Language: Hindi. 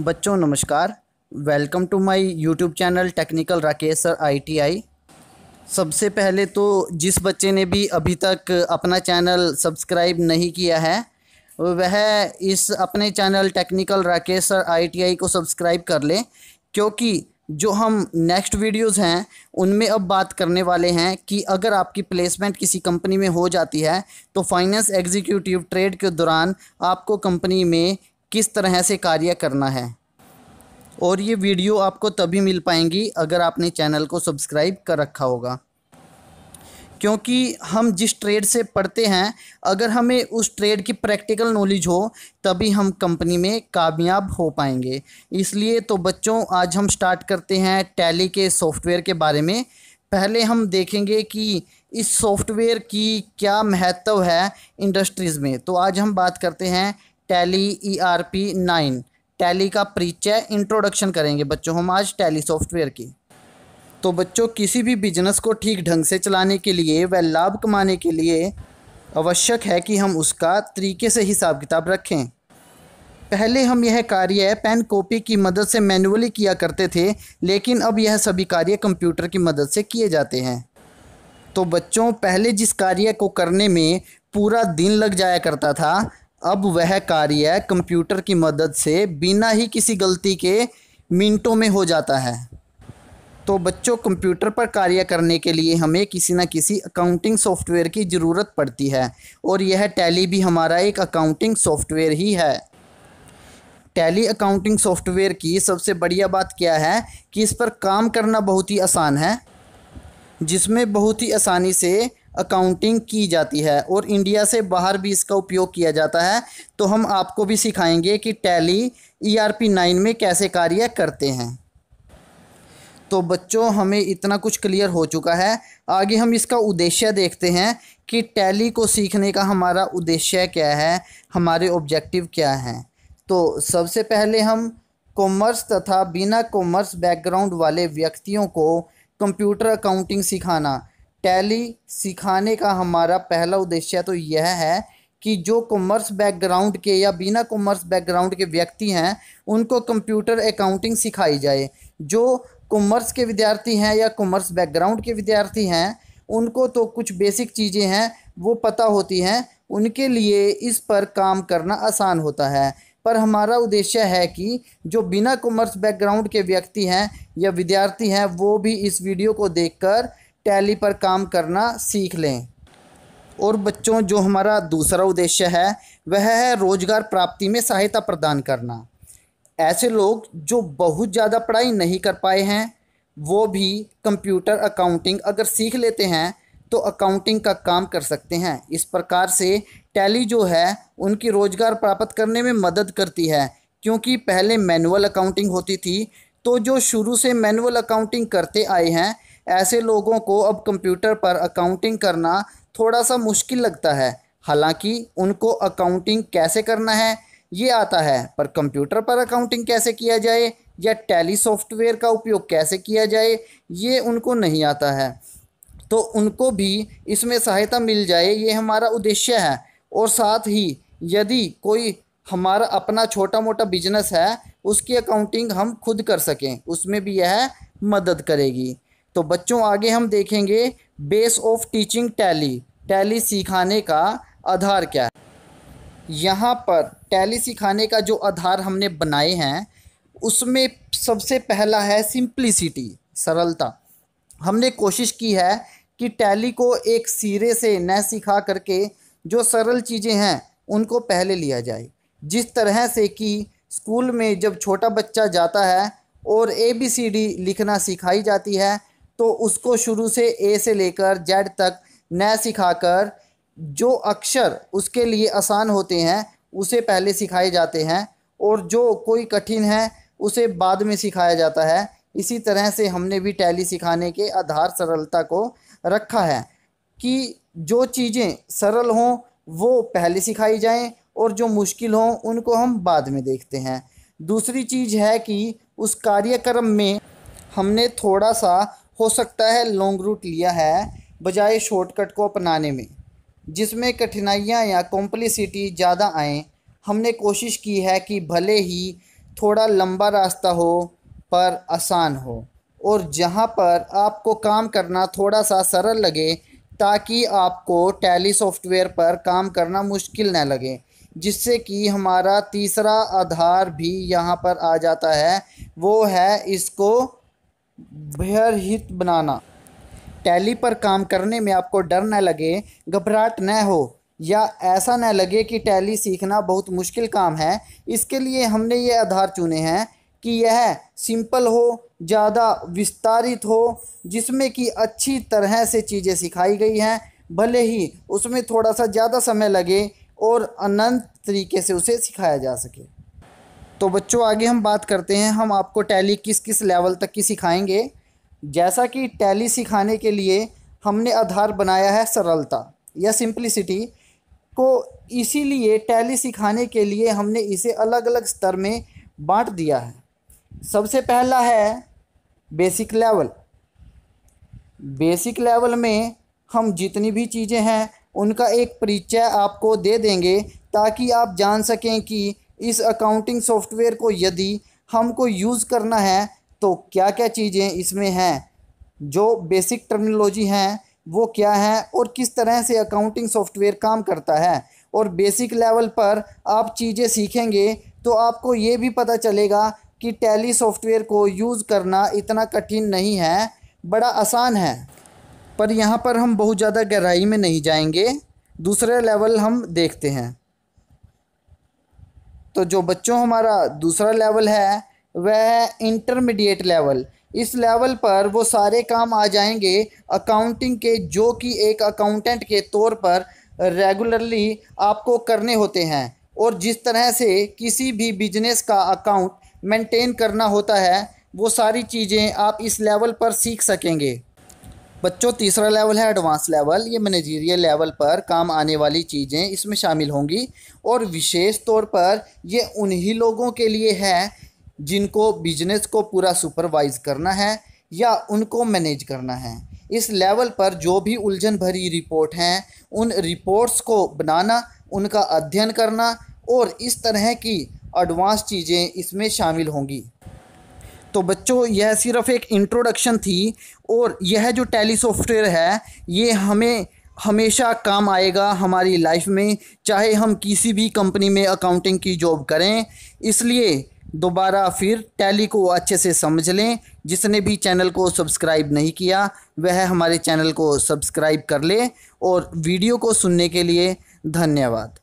बच्चों नमस्कार welcome to my YouTube channel technical Rakesh sir ITI सबसे पहले तो जिस बच्चे ने भी अभी तक अपना चैनल सब्सक्राइब नहीं किया है वह इस अपने channel technical Rakesh sir ITI को सब्सक्राइब कर ले क्योंकि जो हम नेक्स्ट वीडियोस हैं उनमें अब बात करने वाले हैं कि अगर आपकी प्लेसमेंट किसी कंपनी में हो जाती है तो फाइनेंस एग्जीक्यूटिव ट्रेड के दौरान आपको कंपनी में किस तरह से कार्य करना है और ये वीडियो आपको तभी मिल पाएंगी अगर आपने चैनल को सब्सक्राइब कर रखा होगा क्योंकि हम जिस ट्रेड से पढ़ते हैं अगर हमें उस ट्रेड की प्रैक्टिकल नॉलेज हो तभी हम कंपनी में कामयाब हो पाएंगे इसलिए तो बच्चों आज हम स्टार्ट करते हैं टैली के सॉफ्टवेयर के बारे में पहले हम देखेंगे कि इस सॉफ्टवेयर की क्या महत्व है इंडस्ट्रीज़ में तो आज हम बात करते हैं Tally E R P nine Tally का परिचय इंट्रोडक्शन करेंगे बच्चों हम आज टैली सॉफ्टवेयर की तो बच्चों किसी भी बिजनेस को ठीक ढंग से चलाने के लिए व लाभ कमाने के लिए आवश्यक है कि हम उसका तरीके से हिसाब किताब रखें पहले हम यह कार्य पेन कॉपी की मदद से मैनुअली किया करते थे लेकिन अब यह सभी कार्य कंप्यूटर की मदद से किए जाते हैं तो बच्चों पहले जिस कार्य को करने में पूरा दिन लग जाया करता था अब वह कार्य कंप्यूटर की मदद से बिना ही किसी गलती के मिनटों में हो जाता है तो बच्चों कंप्यूटर पर कार्य करने के लिए हमें किसी ना किसी अकाउंटिंग सॉफ्टवेयर की ज़रूरत पड़ती है और यह टैली भी हमारा एक अकाउंटिंग सॉफ्टवेयर ही है टैली अकाउंटिंग सॉफ्टवेयर की सबसे बढ़िया बात क्या है कि इस पर काम करना बहुत ही आसान है जिसमें बहुत ही आसानी से अकाउंटिंग की जाती है और इंडिया से बाहर भी इसका उपयोग किया जाता है तो हम आपको भी सिखाएंगे कि Tally E R P nine में कैसे कार्य करते हैं तो बच्चों हमें इतना कुछ क्लियर हो चुका है आगे हम इसका उद्देश्य देखते हैं कि टैली को सीखने का हमारा उद्देश्य क्या है हमारे ऑब्जेक्टिव क्या हैं तो सबसे पहले हम कॉमर्स तथा बिना कॉमर्स बैकग्राउंड वाले व्यक्तियों को कंप्यूटर अकाउंटिंग सिखाना टैली सिखाने का हमारा पहला उद्देश्य तो यह है कि जो कॉमर्स बैकग्राउंड के या बिना कॉमर्स बैकग्राउंड के व्यक्ति हैं उनको कंप्यूटर अकाउंटिंग सिखाई जाए जो कॉमर्स के विद्यार्थी हैं या कॉमर्स बैकग्राउंड के विद्यार्थी हैं उनको तो कुछ बेसिक चीज़ें हैं वो पता होती हैं उनके लिए इस पर काम करना आसान होता है पर हमारा उद्देश्य है कि जो बिना कॉमर्स बैकग्राउंड के व्यक्ति हैं या विद्यार्थी हैं वो भी इस वीडियो को देखकर टैली पर काम करना सीख लें और बच्चों जो हमारा दूसरा उद्देश्य है वह है रोज़गार प्राप्ति में सहायता प्रदान करना ऐसे लोग जो बहुत ज़्यादा पढ़ाई नहीं कर पाए हैं वो भी कंप्यूटर अकाउंटिंग अगर सीख लेते हैं तो अकाउंटिंग का काम कर सकते हैं इस प्रकार से टैली जो है उनकी रोज़गार प्राप्त करने में मदद करती है क्योंकि पहले मैनुअल अकाउंटिंग होती थी तो जो शुरू से मैनुअल अकाउंटिंग करते आए हैं ऐसे लोगों को अब कंप्यूटर पर अकाउंटिंग करना थोड़ा सा मुश्किल लगता है हालांकि उनको अकाउंटिंग कैसे करना है ये आता है पर कंप्यूटर पर अकाउंटिंग कैसे किया जाए या टैली सॉफ्टवेयर का उपयोग कैसे किया जाए ये उनको नहीं आता है तो उनको भी इसमें सहायता मिल जाए ये हमारा उद्देश्य है और साथ ही यदि कोई हमारा अपना छोटा मोटा बिजनेस है उसकी अकाउंटिंग हम खुद कर सकें उसमें भी यह मदद करेगी तो बच्चों आगे हम देखेंगे base of teaching Tally Tally सिखाने का आधार क्या है यहाँ पर टैली सिखाने का जो आधार हमने बनाए हैं उसमें सबसे पहला है सिंप्लिसिटी सरलता हमने कोशिश की है कि टैली को एक सिरे से न सिखा करके जो सरल चीज़ें हैं उनको पहले लिया जाए जिस तरह से कि स्कूल में जब छोटा बच्चा जाता है और ए बी सी डी लिखना सिखाई जाती है तो उसको शुरू से ए से लेकर जेड तक न सिखाकर जो अक्षर उसके लिए आसान होते हैं उसे पहले सिखाए जाते हैं और जो कोई कठिन है उसे बाद में सिखाया जाता है इसी तरह से हमने भी टैली सिखाने के आधार सरलता को रखा है कि जो चीज़ें सरल हों वो पहले सिखाई जाएं और जो मुश्किल हों उनको हम बाद में देखते हैं दूसरी चीज़ है कि उस कार्यक्रम में हमने थोड़ा सा हो सकता है लॉन्ग रूट लिया है बजाय शॉर्टकट को अपनाने में जिसमें कठिनाइयाँ या कॉम्प्लिसिटी ज़्यादा आए हमने कोशिश की है कि भले ही थोड़ा लंबा रास्ता हो पर आसान हो और जहाँ पर आपको काम करना थोड़ा सा सरल लगे ताकि आपको टैली सॉफ्टवेयर पर काम करना मुश्किल न लगे जिससे कि हमारा तीसरा आधार भी यहाँ पर आ जाता है वो है इसको बेहरहित बनाना टैली पर काम करने में आपको डर न लगे घबराहट न हो या ऐसा न लगे कि टैली सीखना बहुत मुश्किल काम है इसके लिए हमने ये आधार चुने हैं कि यह सिंपल हो ज़्यादा विस्तारित हो जिसमें कि अच्छी तरह से चीज़ें सिखाई गई हैं भले ही उसमें थोड़ा सा ज़्यादा समय लगे और अनंत तरीके से उसे सिखाया जा सके तो बच्चों आगे हम बात करते हैं हम आपको टैली किस किस लेवल तक की सिखाएंगे जैसा कि टैली सिखाने के लिए हमने आधार बनाया है सरलता या सिंप्लिसिटी को इसीलिए टैली सिखाने के लिए हमने इसे अलग अलग स्तर में बांट दिया है सबसे पहला है बेसिक लेवल बेसिक लेवल में हम जितनी भी चीज़ें हैं उनका एक परिचय आपको दे देंगे ताकि आप जान सकें कि इस अकाउंटिंग सॉफ्टवेयर को यदि हमको यूज़ करना है तो क्या क्या चीज़ें इसमें हैं जो बेसिक टर्मिनोलॉजी हैं वो क्या है और किस तरह से अकाउंटिंग सॉफ्टवेयर काम करता है और बेसिक लेवल पर आप चीज़ें सीखेंगे तो आपको ये भी पता चलेगा कि टैली सॉफ्टवेयर को यूज़ करना इतना कठिन नहीं है बड़ा आसान है पर यहाँ पर हम बहुत ज़्यादा गहराई में नहीं जाएंगे दूसरे लेवल हम देखते हैं तो जो बच्चों हमारा दूसरा लेवल है वह है इंटरमीडिएट लेवल इस लेवल पर वो सारे काम आ जाएंगे अकाउंटिंग के जो कि एक अकाउंटेंट के तौर पर रेगुलरली आपको करने होते हैं और जिस तरह से किसी भी बिजनेस का अकाउंट मेंटेन करना होता है वो सारी चीज़ें आप इस लेवल पर सीख सकेंगे बच्चों तीसरा लेवल है एडवांस लेवल ये मैनेजीरियल लेवल पर काम आने वाली चीज़ें इसमें शामिल होंगी और विशेष तौर पर ये उन्हीं लोगों के लिए है जिनको बिजनेस को पूरा सुपरवाइज करना है या उनको मैनेज करना है इस लेवल पर जो भी उलझन भरी रिपोर्ट हैं उन रिपोर्ट्स को बनाना उनका अध्ययन करना और इस तरह की एडवांस चीज़ें इसमें शामिल होंगी तो बच्चों यह सिर्फ एक इंट्रोडक्शन थी और यह जो टैली सॉफ्टवेयर है ये हमें हमेशा काम आएगा हमारी लाइफ में चाहे हम किसी भी कंपनी में अकाउंटिंग की जॉब करें इसलिए दोबारा फिर टैली को अच्छे से समझ लें जिसने भी चैनल को सब्सक्राइब नहीं किया वह हमारे चैनल को सब्सक्राइब कर ले और वीडियो को सुनने के लिए धन्यवाद